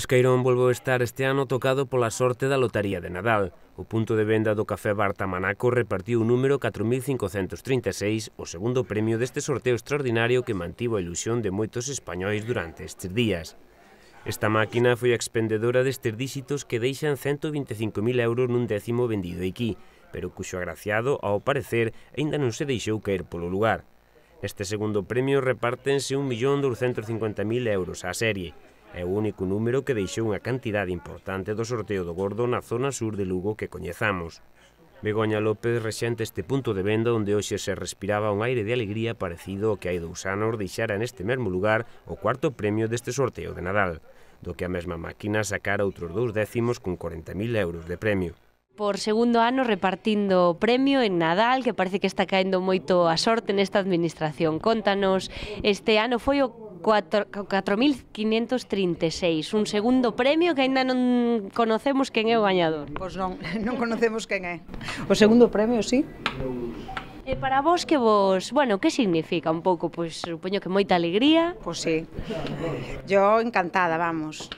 Esqueirón volveu estar este ano tocado pola sorte da lotaría de Nadal. O punto de venda do Café Bar Tamanaco repartiu o número 4536, o segundo premio deste sorteo extraordinario que mantivo a ilusión de moitos españóis durante estes días. Esta máquina foi a expendedora destes díxitos que deixan 125.000 euros nun décimo vendido aquí, pero cuxo agraciado, ao parecer, aínda non se deixou caer polo lugar. Este segundo premio repártense 1.250.000 euros á serie. É o único número que deixou unha cantidade importante do sorteo do Gordo na zona sur de Lugo que coñezamos. Begoña López rexente este punto de venda onde hoxe se respiraba un aire de alegría parecido ao que hai dous anos deixara neste mesmo lugar o cuarto premio deste sorteo de Nadal, do que a mesma máquina sacara outros dous décimos con 40.000 euros de premio por segundo ano repartindo o premio en Nadal, que parece que está caendo moito a sorte nesta administración. Contanos, este ano foi o 4.536, un segundo premio que aínda non conocemos quen é o gañador. Pois non, non conocemos quen é. O segundo premio, sí. E para vos que vos, bueno, que significa un pouco? Pois pues, supoño que moita alegría. Pois pues sí. Yo encantada, vamos.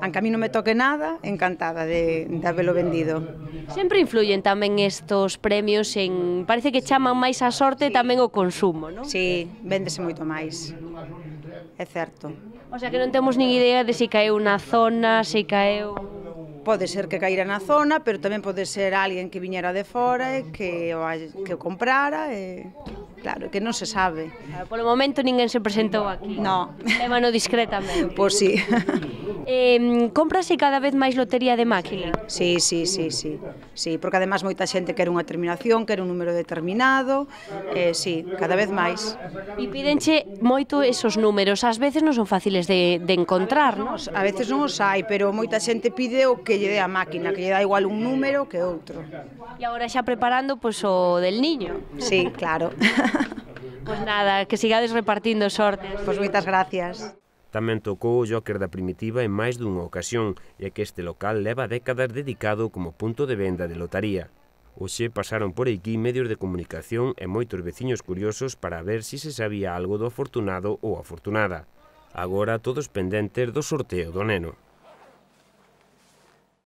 Anca a mí non me toque nada, encantada de, de habelo vendido. Sempre influyen tamén estos premios en... Parece que chaman máis a sorte sí. tamén o consumo, non? Sí, véndese moito máis. É certo. O sea que non temos nin idea de se si caeu na zona, se si caeu pode ser que caíra na zona, pero tamén pode ser alguén que viñera de fora e que o, que o comprara e claro, que non se sabe. Claro, polo momento ninguén se presentou aquí. No. Lévano discretamente. Pois pues sí. Eh, Comprase cada vez máis lotería de máquina. Sí, sí, sí, sí. Sí, porque además moita xente quer unha terminación, quer un número determinado, eh, sí, cada vez máis. E pídenche moito esos números, ás veces non son fáciles de, de encontrar, non? A veces non os hai, pero moita xente pide o que lle dé a máquina, que lle dá igual un número que outro. E agora xa preparando pois, pues, o del niño. Sí, claro. Pois pues nada, que sigades repartindo sorte. Pois pues moitas gracias. Tamén tocou o Joker da Primitiva en máis dunha ocasión, e que este local leva décadas dedicado como punto de venda de lotaría. Oxe pasaron por aquí medios de comunicación e moitos veciños curiosos para ver se si se sabía algo do afortunado ou afortunada. Agora todos pendentes do sorteo do neno.